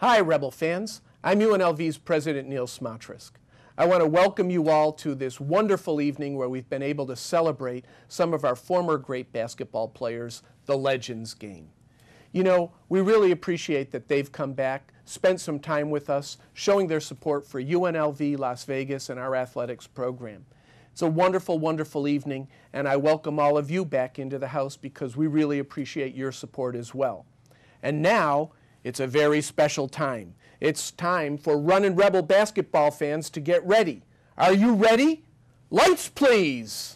Hi, Rebel fans. I'm UNLV's President Neil Smotrisk. I want to welcome you all to this wonderful evening where we've been able to celebrate some of our former great basketball players, the Legends game. You know, we really appreciate that they've come back, spent some time with us, showing their support for UNLV Las Vegas and our athletics program. It's a wonderful, wonderful evening, and I welcome all of you back into the house because we really appreciate your support as well. And now, it's a very special time. It's time for Run and Rebel basketball fans to get ready. Are you ready? Lights, please!